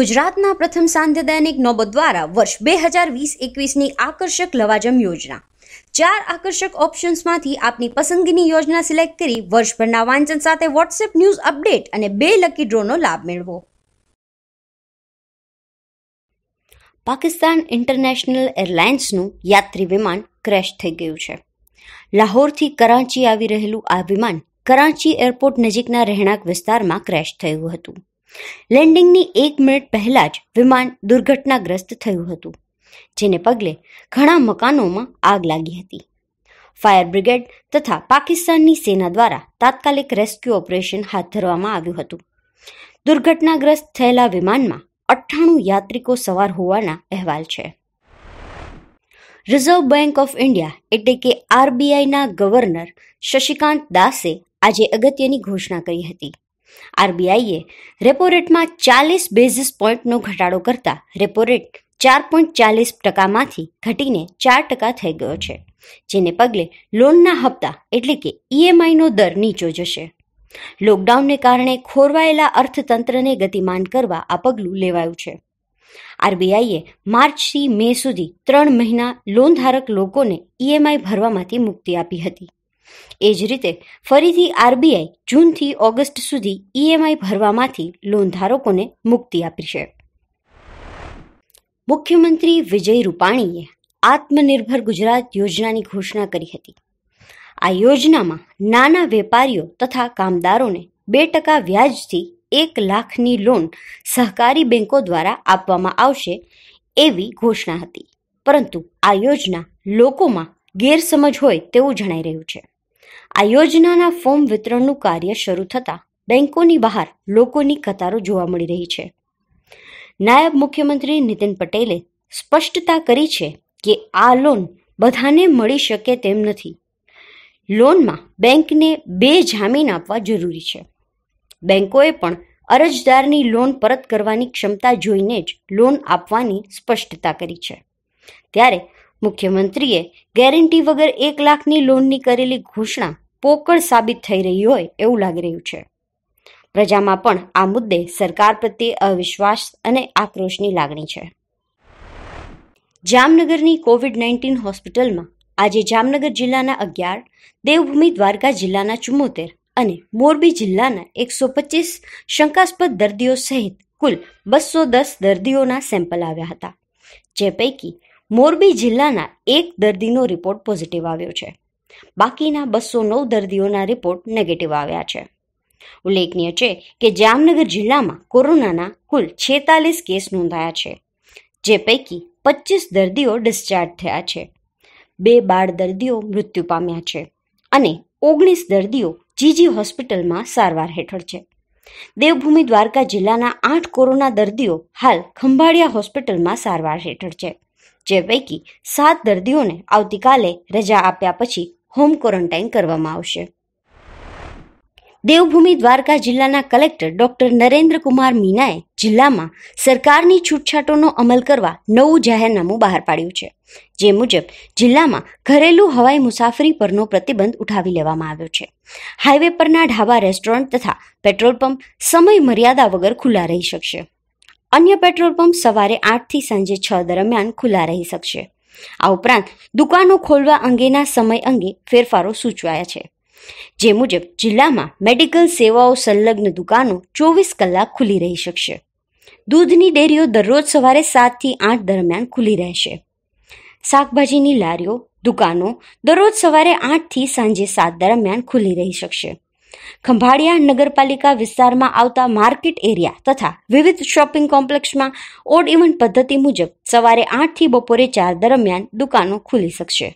ગુજરાતના પ્રથમ સાંધ્ય દૈનિક નોબત દ્વારા વર્ષ બે હજાર વીસ એકવીસની આકર્ષક લવાજમ યોજના ચાર આકર્ષક ઓપ્શન્સમાંથી આપની પસંદગીની યોજના સિલેક્ટ કરી વર્ષભરના વાંચન સાથે વોટ્સએપ ન્યૂઝ અપડેટ અને બે લકી ડ્રોનો લાભ મેળવો પાકિસ્તાન ઇન્ટરનેશનલ એરલાઇન્સનું યાત્રી વિમાન ક્રેશ થઈ ગયું છે લાહોરથી કરાંચી આવી રહેલું આ વિમાન કરાંચી એરપોર્ટ નજીકના રહેણાંક વિસ્તારમાં ક્રેશ થયું હતું લેન્ડિંગની એક મિનિટ પહેલાં જ વિમાન દુર્ઘટનાગ્રસ્ત થયું હતું જેને પગલે ઘણા મકાનોમાં આગ લાગી હતી ફાયર બ્રિગેડ તથા પાકિસ્તાનની સેના દ્વારા તાત્કાલિક રેસ્ક્યુ ઓપરેશન હાથ ધરવામાં આવ્યું હતું દુર્ઘટનાગ્રસ્ત થયેલા વિમાનમાં અઠ્ઠાણું યાત્રિકો સવાર હોવાના અહેવાલ છે રિઝર્વ બેંક ઓફ ઇન્ડિયા એટલે કે આરબીઆઈના ગવર્નર શશિકાંત દાસે આજે અગત્યની ઘોષણા કરી હતી આરબીઆઈએ રેપો રેટમાં ચાલીસ બેઝિસ પોઈન્ટનો ઘટાડો કરતા રેપો રેટ ચાર પોઈન્ટ ચાલીસ ટકામાંથી ઘટીને ચાર ટકા થઈ ગયો છે જેને પગલે લોનના હપ્તા એટલે કે ઈએમઆઈનો દર નીચો જશે લોકડાઉનને કારણે ખોરવાયેલા અર્થતંત્રને ગતિમાન કરવા આ પગલું લેવાયું છે આરબીઆઈએ માર્ચથી મે સુધી ત્રણ મહિના લોન ધારક લોકોને ઈએમઆઈ ભરવામાંથી મુક્તિ આપી હતી એ જ રીતે ફરીથી આરબીઆઈ જૂનથી ઓગસ્ટ સુધી ઈએમઆઈ ભરવામાંથી લોન ધારકોને મુક્તિ આપી છે મુખ્યમંત્રી વિજય રૂપાણીએ આત્મનિર્ભર ગુજરાત યોજનાની ઘોષણા કરી હતી આ યોજનામાં નાના વેપારીઓ તથા કામદારોને બે ટકા વ્યાજથી એક લાખની લોન સહકારી બેંકો દ્વારા આપવામાં આવશે એવી ઘોષણા હતી પરંતુ આ યોજના લોકોમાં ગેરસમજ હોય તેવું જણાઈ રહ્યું છે આ યોજનાના ફોર્મ વિતરણનું કાર્ય શરૂ થતાં બેંકોની બહાર લોકોની કતારો જોવા મળી રહી છે નાયબ મુખ્યમંત્રી નીતિન પટેલે સ્પષ્ટતા કરી છે કે આ લોન બધાને મળી શકે તેમ નથી લોનમાં બેંકને બે જામીન આપવા જરૂરી છે બેંકોએ પણ અરજદારની લોન પરત કરવાની ક્ષમતા જોઈને જ લોન આપવાની સ્પષ્ટતા કરી છે ત્યારે મુખ્યમંત્રીએ ગેરંટી વગર એક લાખની લોનની કરેલી ઘોષણા પોકળ સાબિત થઈ રહી હોય એવું લાગી રહ્યું છે પ્રજામાં પણ આ મુદ્દે સરકાર પ્રત્યે અવિશ્વાસ અને આક્રોશની લાગણી છે જામનગરની કોવિડ નાઇન્ટીન હોસ્પિટલમાં આજે જામનગર જિલ્લાના અગિયાર દેવભૂમિ દ્વારકા જિલ્લાના ચુમ્મોતેર અને મોરબી જિલ્લાના એકસો પચીસ શંકાસ્પદ દર્દીઓ સહિત કુલ બસો દસ દર્દીઓના સેમ્પલ આવ્યા હતા જે પૈકી મોરબી જિલ્લાના એક દર્દીનો રિપોર્ટ પોઝિટિવ આવ્યો છે બાકીના બસો નવ દર્દીઓના રિપોર્ટ નેગેટિવ આવ્યા છે ઉલ્લેખનીય છે કે જામનગર જિલ્લામાં કોરોનાના કુલ છેતાલીસ કેસ નોંધાયા છે જે પૈકી પચીસ દર્દીઓ ડિસ્ચાર્જ થયા છે બે બાળ દર્દીઓ મૃત્યુ પામ્યા છે અને ઓગણીસ દર્દીઓ જીજી હોસ્પિટલમાં સારવાર હેઠળ છે દેવભૂમિ દ્વારકા જિલ્લાના આઠ કોરોના દર્દીઓ હાલ ખંભાળિયા હોસ્પિટલમાં સારવાર હેઠળ છે જે પૈકી સાત દર્દીઓને આવતીકાલે રજા આપ્યા પછી હોમ ક્વોરન્ટાઇન કરવામાં આવશે દેવભૂમિ દ્વારકા જિલ્લાના કલેક્ટર ડોક્ટર નરેન્દ્રકુમાર મીનાએ જિલ્લામાં સરકારની છૂટછાટોનો અમલ કરવા નવું જાહેરનામું બહાર પાડ્યું છે જે મુજબ જિલ્લામાં ઘરેલું હવાઈ મુસાફરી પરનો પ્રતિબંધ ઉઠાવી લેવામાં આવ્યો છે હાઈવે પરના ઢાબા રેસ્ટોરન્ટ તથા પેટ્રોલ પંપ સમય મર્યાદા વગર ખુલ્લા રહી શકશે અન્ય પેટ્રોલ પંપ સવારે આઠથી સાંજે છ દરમિયાન ખુલ્લા રહી શકશે આ ઉપરાંત દુકાનો ખોલવા અંગેના સમય અંગે ફેરફારો સૂચવાયા છે જે મુજબ જિલ્લામાં મેડિકલ સેવાઓ સંલગ્ન દુકાનો ચોવીસ કલાક ખુલ્લી રહી શકશે દૂધની ડેરીઓ દરરોજ સવારે સાતથી આઠ દરમિયાન ખુલ્લી રહેશે શાકભાજીની લારીઓ દુકાનો દરરોજ સવારે આઠથી સાંજે સાત દરમિયાન ખુલ્લી રહી શકશે ખંભાળિયા નગરપાલિકા વિસ્તારમાં આવતા માર્કેટ એરિયા તથા વિવિધ શોપિંગ કોમ્પ્લેક્ષમાં ઓડ ઇવન પદ્ધતિ મુજબ સવારે આઠથી બપોરે ચાર દરમિયાન દુકાનો ખુલી શકશે